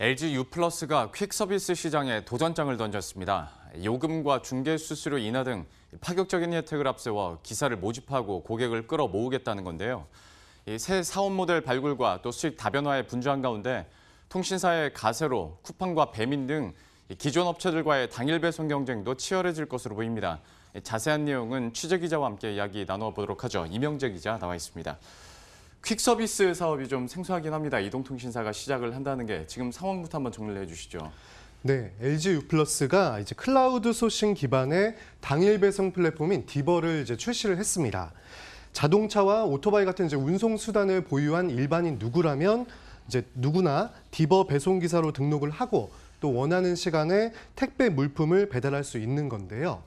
LG U+가 퀵 서비스 시장에 도전장을 던졌습니다. 요금과 중개 수수료 인하 등 파격적인 혜택을 앞세워 기사를 모집하고 고객을 끌어 모으겠다는 건데요. 새 사업 모델 발굴과 또 수익 다변화에 분주한 가운데 통신사의 가세로 쿠팡과 배민 등 기존 업체들과의 당일 배송 경쟁도 치열해질 것으로 보입니다. 자세한 내용은 취재 기자와 함께 이야기 나눠보도록 하죠. 이명재 기자 나와 있습니다. 퀵 서비스 사업이 좀 생소하긴 합니다. 이동통신사가 시작을 한다는 게 지금 상황부터 한번 정리를 해주시죠. 네, LG U+가 이제 클라우드 소싱 기반의 당일 배송 플랫폼인 디버를 이제 출시를 했습니다. 자동차와 오토바이 같은 이제 운송 수단을 보유한 일반인 누구라면 이제 누구나 디버 배송 기사로 등록을 하고 또 원하는 시간에 택배 물품을 배달할 수 있는 건데요.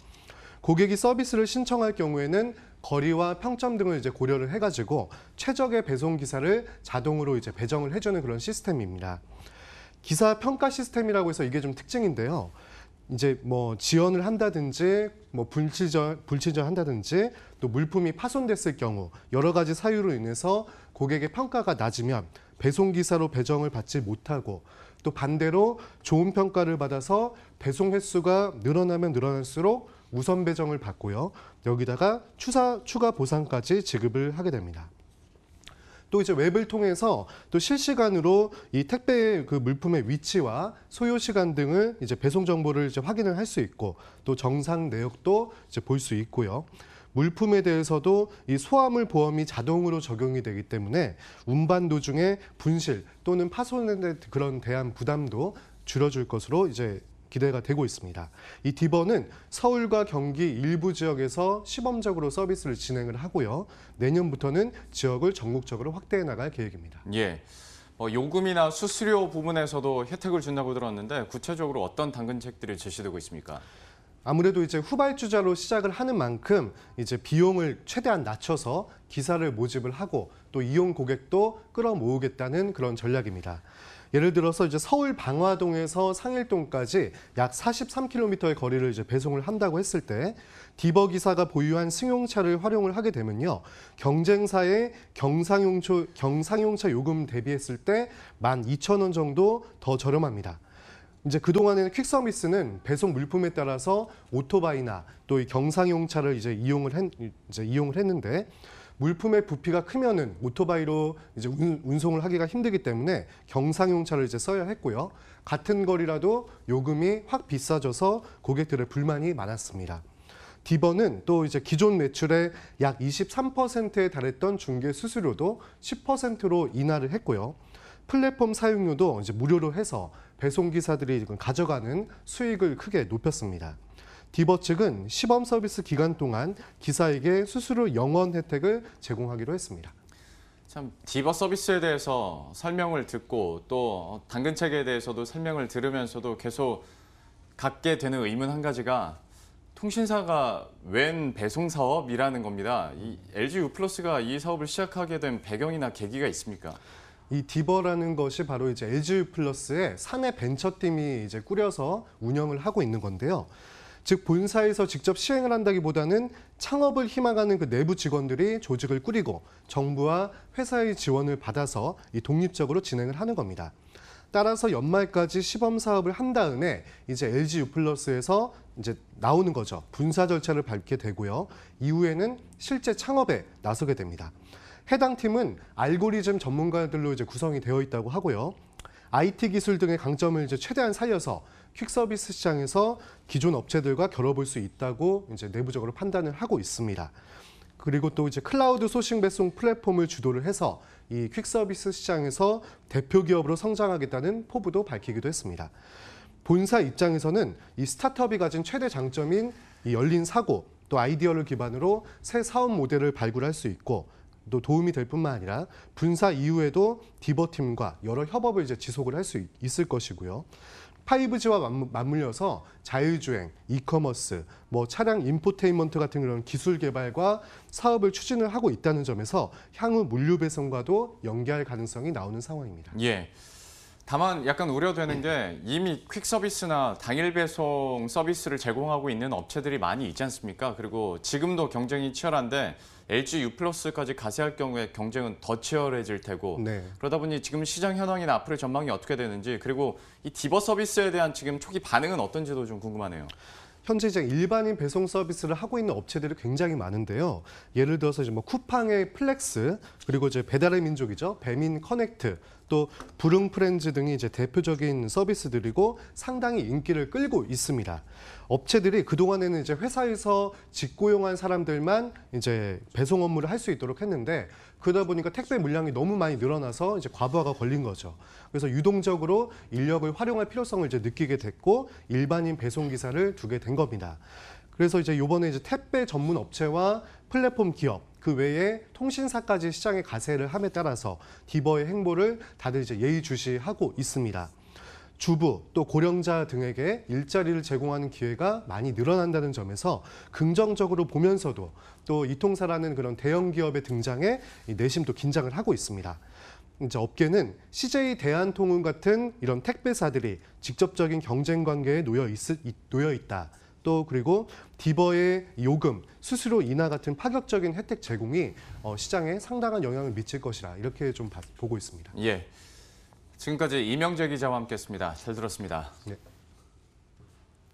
고객이 서비스를 신청할 경우에는 거리와 평점 등을 이제 고려를 해가지고 최적의 배송 기사를 자동으로 이제 배정을 해주는 그런 시스템입니다. 기사 평가 시스템이라고 해서 이게 좀 특징인데요. 이제 뭐 지연을 한다든지 뭐 불치절 불치절 한다든지 또 물품이 파손됐을 경우 여러 가지 사유로 인해서 고객의 평가가 낮으면 배송 기사로 배정을 받지 못하고 또 반대로 좋은 평가를 받아서 배송 횟수가 늘어나면 늘어날수록 우선 배정을 받고요. 여기다가 추사, 추가 보상까지 지급을 하게 됩니다. 또 이제 웹을 통해서 또 실시간으로 이 택배 그 물품의 위치와 소요 시간 등을 이제 배송 정보를 이제 확인을 할 수 있고 또 정상 내역도 이제 볼 수 있고요. 물품에 대해서도 이 소화물 보험이 자동으로 적용이 되기 때문에 운반 도중에 분실 또는 파손에 그런 대한 부담도 줄여줄 것으로 이제 기대가 되고 있습니다. 이 디버는 서울과 경기 일부 지역에서 시범적으로 서비스를 진행을 하고요. 내년부터는 지역을 전국적으로 확대해 나갈 계획입니다. 예. 뭐 요금이나 수수료 부분에서도 혜택을 준다고 들었는데 구체적으로 어떤 당근책들이 제시되고 있습니까? 아무래도 이제 후발주자로 시작을 하는 만큼 이제 비용을 최대한 낮춰서 기사를 모집을 하고 또 이용 고객도 끌어모으겠다는 그런 전략입니다. 예를 들어서 이제 서울 방화동에서 상일동까지 약 43km의 거리를 이제 배송을 한다고 했을 때 디버 기사가 보유한 승용차를 활용을 하게 되면요. 경쟁사의 경상용차, 경상용차 요금 대비했을 때 12,000원 정도 더 저렴합니다. 이제 그동안에는 퀵 서비스는 배송 물품에 따라서 오토바이나 또이 경상용차를 이제 이용을 했, 이제 이용을 했는데 물품의 부피가 크면은 오토바이로 이제 운송을 하기가 힘들기 때문에 경상용 차를 이제 써야 했고요. 같은 거리라도 요금이 확 비싸져서 고객들의 불만이 많았습니다. 디버는 또 이제 기존 매출의 약 23%에 달했던 중개 수수료도 10%로 인하를 했고요. 플랫폼 사용료도 이제 무료로 해서 배송기사들이 가져가는 수익을 크게 높였습니다. 디버 측은 시범 서비스 기간 동안 기사에게 수수료 영원 혜택을 제공하기로 했습니다. 참 디버 서비스에 대해서 설명을 듣고 또 당근책에 대해서도 설명을 들으면서도 계속 갖게 되는 의문 한 가지가 통신사가 웬 배송 사업이라는 겁니다. 이 LG U+가 이 사업을 시작하게 된 배경이나 계기가 있습니까? 이 디버라는 것이 바로 이제 LG U+의 사내 벤처팀이 이제 꾸려서 운영을 하고 있는 건데요. 즉 본사에서 직접 시행을 한다기보다는 창업을 희망하는 그 내부 직원들이 조직을 꾸리고 정부와 회사의 지원을 받아서 이 독립적으로 진행을 하는 겁니다. 따라서 연말까지 시범 사업을 한 다음에 이제 LG 유플러스에서 이제 나오는 거죠. 분사 절차를 밟게 되고요. 이후에는 실제 창업에 나서게 됩니다. 해당 팀은 알고리즘 전문가들로 이제 구성이 되어 있다고 하고요. IT 기술 등의 강점을 이제 최대한 살려서 퀵 서비스 시장에서 기존 업체들과 겨뤄볼 수 있다고 이제 내부적으로 판단을 하고 있습니다. 그리고 또 이제 클라우드 소싱 배송 플랫폼을 주도를 해서 이퀵 서비스 시장에서 대표 기업으로 성장하겠다는 포부도 밝히기도 했습니다. 본사 입장에서는 이 스타트업이 가진 최대 장점인 이 열린 사고 또 아이디어를 기반으로 새 사업 모델을 발굴할 수 있고 또 도움이 될 뿐만 아니라 분사 이후에도 디버팀과 여러 협업을 이제 지속을 할 수 있을 것이고요. 5G와 맞물려서 자율주행, 이커머스, 뭐 차량 인포테인먼트 같은 그런 기술 개발과 사업을 추진을 하고 있다는 점에서 향후 물류 배송과도 연계할 가능성이 나오는 상황입니다. 예. 다만 약간 우려되는 네. 게 이미 퀵 서비스나 당일 배송 서비스를 제공하고 있는 업체들이 많이 있지 않습니까? 그리고 지금도 경쟁이 치열한데 LG U+까지 가세할 경우에 경쟁은 더 치열해질 테고 네. 그러다 보니 지금 시장 현황이나 앞으로의 전망이 어떻게 되는지 그리고 이 디버 서비스에 대한 지금 초기 반응은 어떤지도 좀 궁금하네요. 현재 이제 일반인 배송 서비스를 하고 있는 업체들이 굉장히 많은데요. 예를 들어서 이제 뭐 쿠팡의 플렉스, 그리고 이제 배달의 민족이죠. 배민 커넥트, 또브릉 프렌즈 등이 이제 대표적인 서비스들이고 상당히 인기를 끌고 있습니다. 업체들이 그동안에는 이제 회사에서 직고용한 사람들만 이제 배송 업무를 할 수 있도록 했는데 그러다 보니까 택배 물량이 너무 많이 늘어나서 이제 과부하가 걸린 거죠. 그래서 유동적으로 인력을 활용할 필요성을 이제 느끼게 됐고 일반인 배송 기사를 두게 된 겁니다. 그래서 이제 요번에 이제 택배 전문 업체와 플랫폼 기업 그 외에 통신사까지 시장에 가세를 함에 따라서 디버의 행보를 다들 이제 예의주시하고 있습니다. 주부 또 고령자 등에게 일자리를 제공하는 기회가 많이 늘어난다는 점에서 긍정적으로 보면서도 또 이통사라는 그런 대형 기업의 등장에 내심 또 긴장을 하고 있습니다. 이제 업계는 CJ 대한통운 같은 이런 택배사들이 직접적인 경쟁 관계에 놓여, 있, 놓여 있다. 또 그리고 디버의 요금, 수수료 인하 같은 파격적인 혜택 제공이 어, 시장에 상당한 영향을 미칠 것이라 이렇게 좀 보고 있습니다. 예. 지금까지 이명재 기자와 함께했습니다. 잘 들었습니다. 네.